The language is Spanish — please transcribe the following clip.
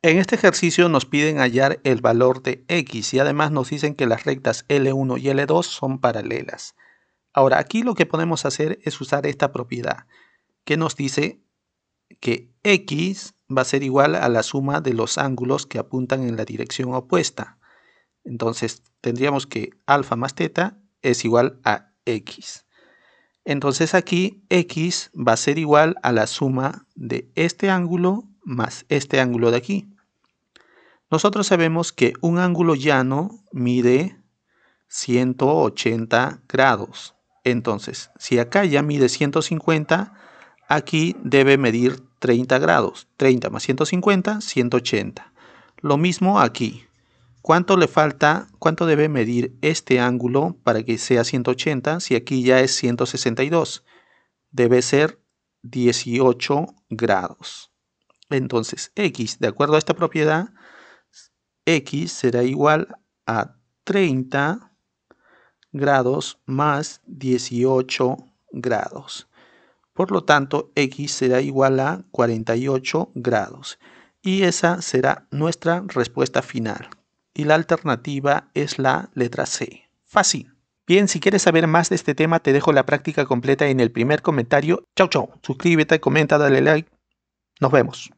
En este ejercicio nos piden hallar el valor de x y además nos dicen que las rectas L1 y L2 son paralelas. Ahora, aquí lo que podemos hacer es usar esta propiedad que nos dice que x va a ser igual a la suma de los ángulos que apuntan en la dirección opuesta. Entonces tendríamos que alfa más teta es igual a x. Entonces aquí x va a ser igual a la suma de este ángulo más este ángulo de aquí. Nosotros sabemos que un ángulo llano mide 180 grados. Entonces, si acá ya mide 150, aquí debe medir 30 grados. 30 más 150, 180. Lo mismo aquí. ¿Cuánto le falta? ¿Cuánto debe medir este ángulo para que sea 180? Si aquí ya es 162. Debe ser 18 grados. Entonces, x, de acuerdo a esta propiedad, x será igual a 30 grados más 18 grados. Por lo tanto, x será igual a 48 grados. Y esa será nuestra respuesta final. Y la alternativa es la letra C. Fácil. Bien, si quieres saber más de este tema, te dejo la práctica completa en el primer comentario. Chau, chau. Suscríbete, comenta, dale like. Nos vemos.